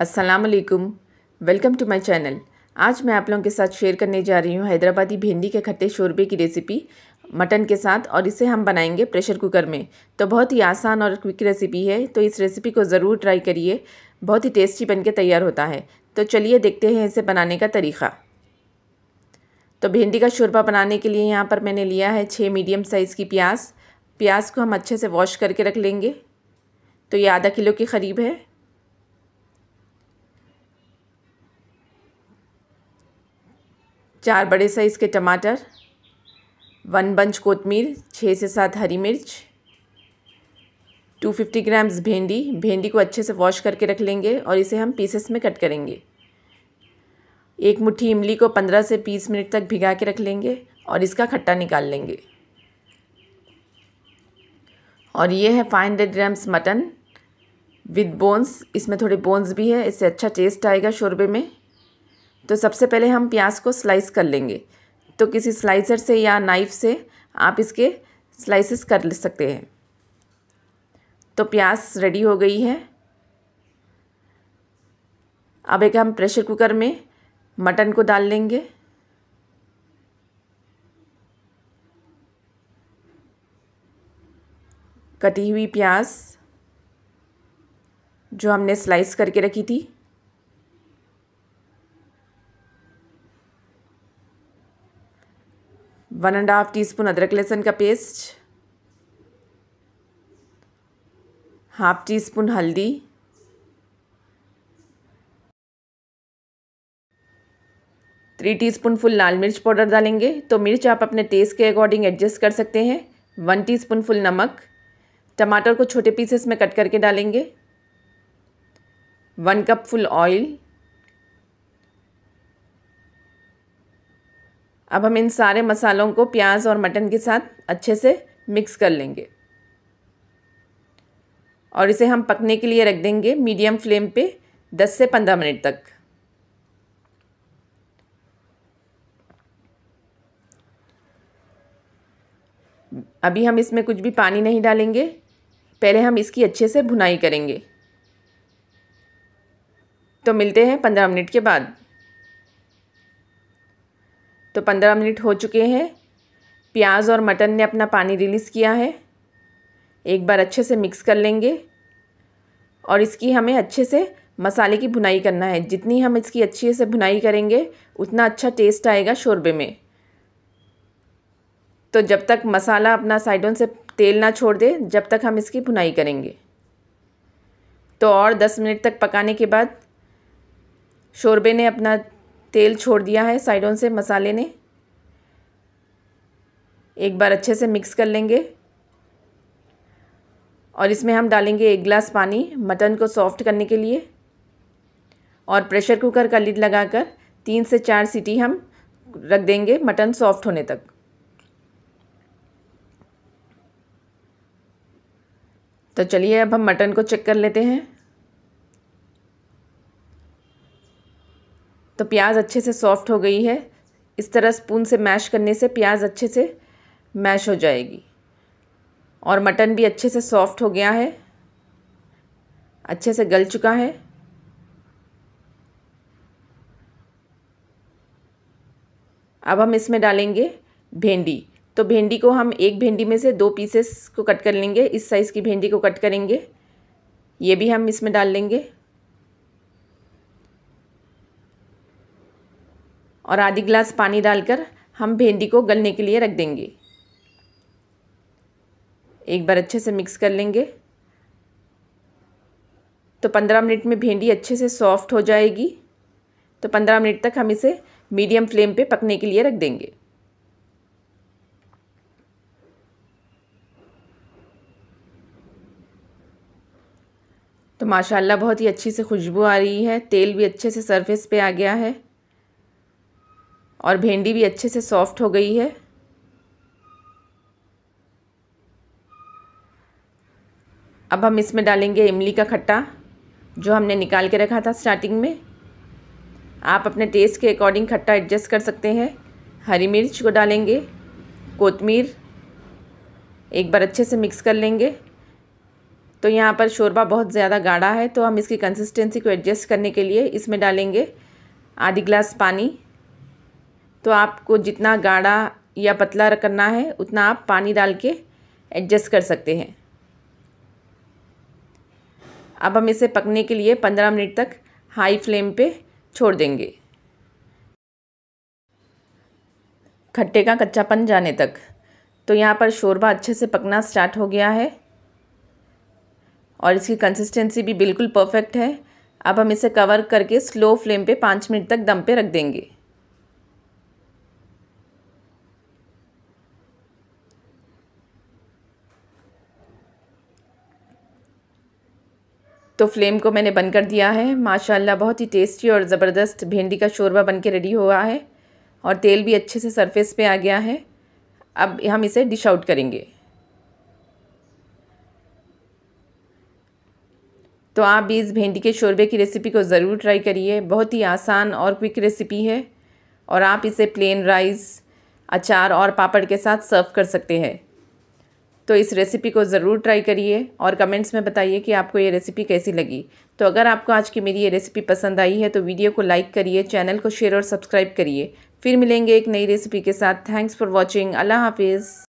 असलकम welcome to my channel आज मैं आप लोगों के साथ शेयर करने जा रही हूँ हैदराबादी भिंडी के खट्टे शोरबे की रेसिपी मटन के साथ और इसे हम बनाएंगे प्रेशर कुकर में तो बहुत ही आसान और क्विक रेसिपी है तो इस रेसिपी को ज़रूर ट्राई करिए बहुत ही टेस्टी बन के तैयार होता है तो चलिए देखते हैं इसे बनाने का तरीका तो भिंडी का शोरबा बनाने के लिए यहाँ पर मैंने लिया है छः मीडियम साइज़ की प्याज प्याज को हम अच्छे से वॉश करके रख लेंगे तो ये आधा किलो के करीब है चार बड़े साइज़ के टमाटर वन बंच कोतमीर छः से सात हरी मिर्च टू फिफ्टी ग्राम्स भेंडी भेंडी को अच्छे से वॉश करके रख लेंगे और इसे हम पीसेस में कट करेंगे एक मुट्ठी इमली को पंद्रह से बीस मिनट तक भिगा के रख लेंगे और इसका खट्टा निकाल लेंगे और ये है five hundred grams mutton with bones इसमें थोड़े बोन्स भी है इससे अच्छा टेस्ट आएगा शोरबे में तो सबसे पहले हम प्याज को स्लाइस कर लेंगे तो किसी स्लाइसर से या नाइफ़ से आप इसके स्लाइसेस कर सकते हैं तो प्याज रेडी हो गई है अब एक हम प्रेशर कुकर में मटन को डाल लेंगे कटी हुई प्याज जो हमने स्लाइस करके रखी थी one and half teaspoon अदरक लहसुन का पेस्ट हाफ टी स्पून हल्दी थ्री टीस्पून फुल लाल मिर्च पाउडर डालेंगे तो मिर्च आप अपने टेस्ट के अकॉर्डिंग एडजस्ट कर सकते हैं वन टीस्पून फुल नमक टमाटर को छोटे पीसेस में कट करके डालेंगे वन कप फुल ऑयल अब हम इन सारे मसालों को प्याज और मटन के साथ अच्छे से मिक्स कर लेंगे और इसे हम पकने के लिए रख देंगे मीडियम फ्लेम पे 10 से 15 मिनट तक अभी हम इसमें कुछ भी पानी नहीं डालेंगे पहले हम इसकी अच्छे से भुनाई करेंगे तो मिलते हैं पंद्रह मिनट के बाद तो पंद्रह मिनट हो चुके हैं प्याज और मटन ने अपना पानी रिलीज़ किया है एक बार अच्छे से मिक्स कर लेंगे और इसकी हमें अच्छे से मसाले की भुनाई करना है जितनी हम इसकी अच्छे से भुनाई करेंगे उतना अच्छा टेस्ट आएगा शोरबे में तो जब तक मसाला अपना साइडों से तेल ना छोड़ दे जब तक हम इसकी भुनाई करेंगे तो और दस मिनट तक पकाने के बाद शोरबे ने अपना तेल छोड़ दिया है साइडों से मसाले ने एक बार अच्छे से मिक्स कर लेंगे और इसमें हम डालेंगे एक गिलास पानी मटन को सॉफ्ट करने के लिए और प्रेशर कुकर का लिड लगाकर तीन से चार सीटी हम रख देंगे मटन सॉफ्ट होने तक तो चलिए अब हम मटन को चेक कर लेते हैं तो प्याज अच्छे से सॉफ्ट हो गई है इस तरह स्पून से मैश करने से प्याज अच्छे से मैश हो जाएगी और मटन भी अच्छे से सॉफ्ट हो गया है अच्छे से गल चुका है अब हम इसमें डालेंगे भिंडी तो भिंडी को हम एक भिंडी में से दो पीसेस को कट कर लेंगे इस साइज़ की भिंडी को कट करेंगे ये भी हम इसमें डाल लेंगे और आधी गिलास पानी डालकर हम भिंडी को गलने के लिए रख देंगे एक बार अच्छे से मिक्स कर लेंगे तो पंद्रह मिनट में भिंडी अच्छे से सॉफ्ट हो जाएगी तो पंद्रह मिनट तक हम इसे मीडियम फ्लेम पे पकने के लिए रख देंगे तो माशाल्लाह बहुत ही अच्छी से खुशबू आ रही है तेल भी अच्छे से सरफेस पे आ गया है और भिंडी भी अच्छे से सॉफ्ट हो गई है अब हम इसमें डालेंगे इमली का खट्टा जो हमने निकाल के रखा था स्टार्टिंग में आप अपने टेस्ट के अकॉर्डिंग खट्टा एडजस्ट कर सकते हैं हरी मिर्च को डालेंगे कोतमीर एक बार अच्छे से मिक्स कर लेंगे तो यहाँ पर शोरबा बहुत ज़्यादा गाढ़ा है तो हम इसकी कंसिस्टेंसी को एडजस्ट करने के लिए इसमें डालेंगे आधी गिलास पानी तो आपको जितना गाढ़ा या पतला करना है उतना आप पानी डाल के एडजस्ट कर सकते हैं अब हम इसे पकने के लिए पंद्रह मिनट तक हाई फ्लेम पे छोड़ देंगे खट्टे का कच्चापन जाने तक तो यहाँ पर शोरबा अच्छे से पकना स्टार्ट हो गया है और इसकी कंसिस्टेंसी भी बिल्कुल परफेक्ट है अब हम इसे कवर करके स्लो फ्लेम पे पाँच मिनट तक दम पे रख देंगे तो फ्लेम को मैंने बंद कर दिया है माशाल्लाह बहुत ही टेस्टी और ज़बरदस्त भिंडी का शोरबा बन के रेडी हुआ है और तेल भी अच्छे से सरफेस पे आ गया है अब हम इसे डिश आउट करेंगे तो आप भी इस भिंडी के शोरबे की रेसिपी को ज़रूर ट्राई करिए बहुत ही आसान और क्विक रेसिपी है और आप इसे प्लेन राइस अचार और पापड़ के साथ सर्व कर सकते हैं तो इस रेसिपी को ज़रूर ट्राई करिए और कमेंट्स में बताइए कि आपको ये रेसिपी कैसी लगी तो अगर आपको आज की मेरी ये रेसिपी पसंद आई है तो वीडियो को लाइक करिए चैनल को शेयर और सब्सक्राइब करिए फिर मिलेंगे एक नई रेसिपी के साथ थैंक्स फॉर वॉचिंग अल्लाह हाफिज़